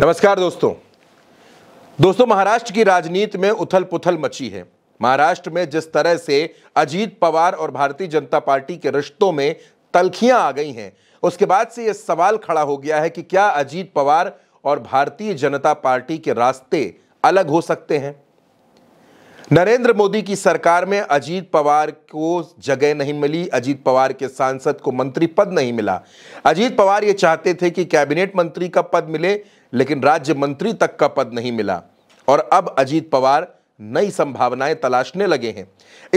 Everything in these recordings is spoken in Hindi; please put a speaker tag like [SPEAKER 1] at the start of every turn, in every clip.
[SPEAKER 1] नमस्कार दोस्तों दोस्तों महाराष्ट्र की राजनीति में उथल पुथल मची है महाराष्ट्र में जिस तरह से अजीत पवार और भारतीय जनता पार्टी के रिश्तों में तलखियां आ गई हैं उसके बाद से यह सवाल खड़ा हो गया है कि क्या अजीत पवार और भारतीय जनता पार्टी के रास्ते अलग हो सकते हैं नरेंद्र मोदी की सरकार में अजीत पवार को जगह नहीं मिली अजीत पवार के सांसद को मंत्री पद नहीं मिला अजीत पवार ये चाहते थे कि कैबिनेट मंत्री का पद मिले लेकिन राज्य मंत्री तक का पद नहीं मिला और अब अजीत पवार नई संभावनाएं तलाशने लगे हैं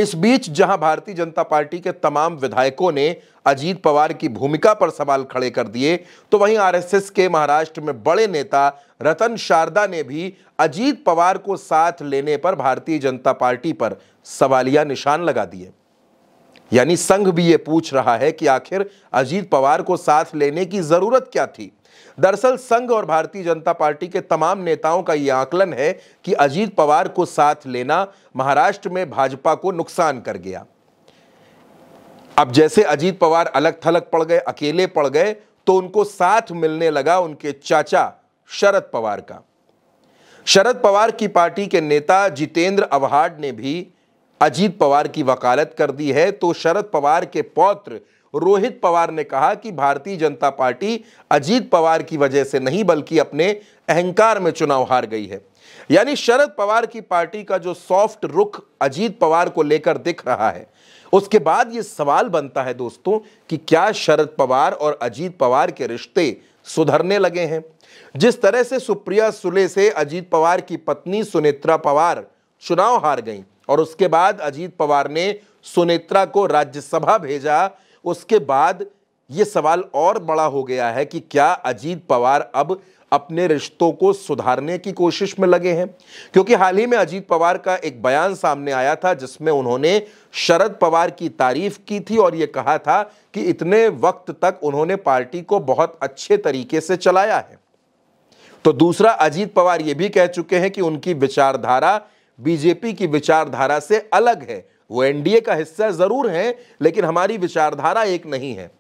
[SPEAKER 1] इस बीच जहां भारतीय जनता पार्टी के तमाम विधायकों ने अजीत पवार की भूमिका पर सवाल खड़े कर दिए तो वहीं आरएसएस के महाराष्ट्र में बड़े नेता रतन शारदा ने भी अजीत पवार को साथ लेने पर भारतीय जनता पार्टी पर सवालिया निशान लगा दिए यानी संघ भी ये पूछ रहा है कि आखिर अजीत पवार को साथ लेने की जरूरत क्या थी दरअसल संघ और भारतीय जनता पार्टी के तमाम नेताओं का यह आकलन है कि अजीत पवार को साथ लेना महाराष्ट्र में भाजपा को नुकसान कर गया अब जैसे अजीत पवार अलग थलग पड़ गए अकेले पड़ गए तो उनको साथ मिलने लगा उनके चाचा शरद पवार का शरद पवार की पार्टी के नेता जितेंद्र अवहाड ने भी अजीत पवार की वकालत कर दी है तो शरद पवार के पौत्र रोहित पवार ने कहा कि भारतीय जनता पार्टी अजीत पवार की वजह से नहीं बल्कि अपने अहंकार में चुनाव हार गई है यानी शरद पवार की पार्टी का जो सॉफ्ट रुख अजीत पवार को लेकर दिख रहा है उसके बाद यह सवाल बनता है दोस्तों कि क्या शरद पवार और अजीत पवार के रिश्ते सुधरने लगे हैं जिस तरह से सुप्रिया सुले से अजीत पवार की पत्नी सुनेत्रा पवार चुनाव हार गई और उसके बाद अजीत पवार ने सुनेत्रा को राज्यसभा भेजा उसके बाद ये सवाल और बड़ा हो गया है कि क्या अजीत पवार अब अपने रिश्तों को सुधारने की कोशिश में लगे हैं क्योंकि हाल ही में अजीत पवार का एक बयान सामने आया था जिसमें उन्होंने शरद पवार की तारीफ की थी और ये कहा था कि इतने वक्त तक उन्होंने पार्टी को बहुत अच्छे तरीके से चलाया है तो दूसरा अजीत पवार ये भी कह चुके हैं कि उनकी विचारधारा बीजेपी की विचारधारा से अलग है वो एनडीए का हिस्सा जरूर है लेकिन हमारी विचारधारा एक नहीं है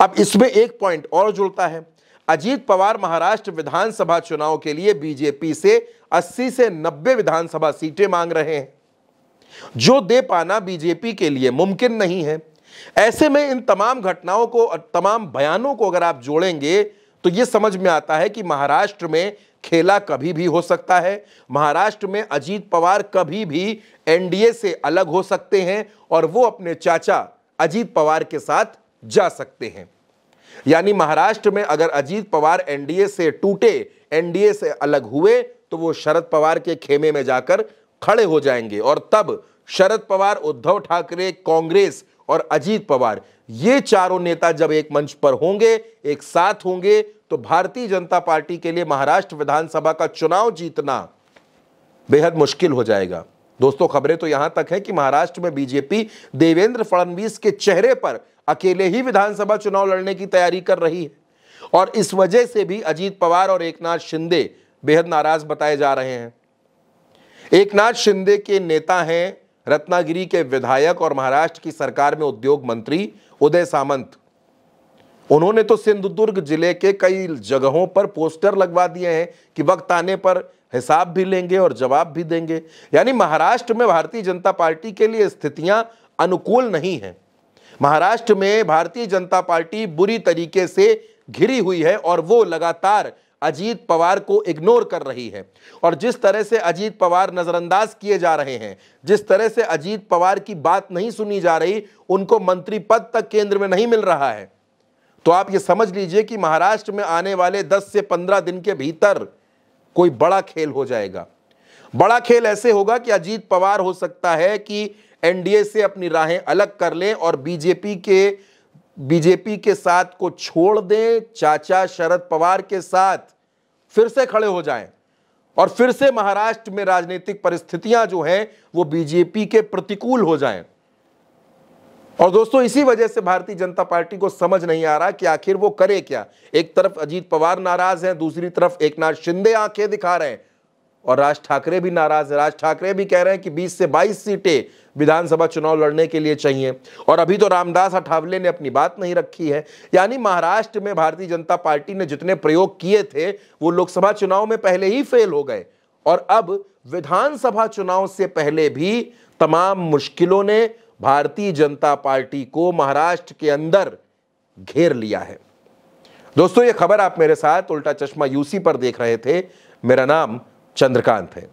[SPEAKER 1] अब इसमें एक पॉइंट और जुड़ता है अजीत पवार महाराष्ट्र विधानसभा चुनाव के लिए बीजेपी से 80 से 90 विधानसभा सीटें मांग रहे हैं जो दे पाना बीजेपी के लिए मुमकिन नहीं है ऐसे में इन तमाम घटनाओं को तमाम बयानों को अगर आप जोड़ेंगे तो यह समझ में आता है कि महाराष्ट्र में खेला कभी भी हो सकता है महाराष्ट्र में अजीत पवार कभी भी एनडीए से अलग हो सकते हैं और वो अपने चाचा अजीत पवार के साथ जा सकते हैं यानी महाराष्ट्र में अगर अजीत पवार एनडीए से टूटे एनडीए से अलग हुए तो वो शरद पवार के खेमे में जाकर खड़े हो जाएंगे और तब शरद पवार उद्धव ठाकरे कांग्रेस और अजीत पवार ये चारों नेता जब एक मंच पर होंगे एक साथ होंगे तो भारतीय जनता पार्टी के लिए महाराष्ट्र विधानसभा का चुनाव जीतना बेहद मुश्किल हो जाएगा दोस्तों खबरें तो यहां तक है कि महाराष्ट्र में बीजेपी देवेंद्र फडणवीस के चेहरे पर अकेले ही विधानसभा चुनाव लड़ने की तैयारी कर रही है और इस वजह से भी अजीत पवार और एकनाथ शिंदे बेहद नाराज बताए जा रहे हैं एकनाथ शिंदे के नेता हैं रत्नागिरी के विधायक और महाराष्ट्र की सरकार में उद्योग मंत्री उदय सामंत उन्होंने तो सिंधुदुर्ग जिले के कई जगहों पर पोस्टर लगवा दिए हैं कि वक्त आने पर हिसाब भी लेंगे और जवाब भी देंगे यानी महाराष्ट्र में भारतीय जनता पार्टी के लिए स्थितियां अनुकूल नहीं हैं महाराष्ट्र में भारतीय जनता पार्टी बुरी तरीके से घिरी हुई है और वो लगातार अजीत पवार को इग्नोर कर रही है और जिस तरह से अजीत पवार नज़रअंदाज किए जा रहे हैं जिस तरह से अजीत पवार की बात नहीं सुनी जा रही उनको मंत्री पद तक केंद्र में नहीं मिल रहा है तो आप ये समझ लीजिए कि महाराष्ट्र में आने वाले 10 से 15 दिन के भीतर कोई बड़ा खेल हो जाएगा बड़ा खेल ऐसे होगा कि अजीत पवार हो सकता है कि एनडीए से अपनी राहें अलग कर लें और बीजेपी के बीजेपी के साथ को छोड़ दें चाचा शरद पवार के साथ फिर से खड़े हो जाएं और फिर से महाराष्ट्र में राजनीतिक परिस्थितियां जो हैं वो बीजेपी के प्रतिकूल हो जाएं और दोस्तों इसी वजह से भारतीय जनता पार्टी को समझ नहीं आ रहा कि आखिर वो करे क्या एक तरफ अजीत पवार नाराज हैं दूसरी तरफ एक नाथ शिंदे आंखें दिखा रहे हैं और राज ठाकरे भी नाराज है राज ठाकरे भी कह रहे हैं कि 20 से 22 सीटें विधानसभा चुनाव लड़ने के लिए चाहिए और अभी तो रामदास अठावले ने अपनी बात नहीं रखी है यानी महाराष्ट्र में भारतीय जनता पार्टी ने जितने प्रयोग किए थे वो लोकसभा चुनाव में पहले ही फेल हो गए और अब विधानसभा चुनाव से पहले भी तमाम मुश्किलों ने भारतीय जनता पार्टी को महाराष्ट्र के अंदर घेर लिया है दोस्तों ये खबर आप मेरे साथ उल्टा चश्मा यूसी पर देख रहे थे मेरा नाम चंद्रकांत है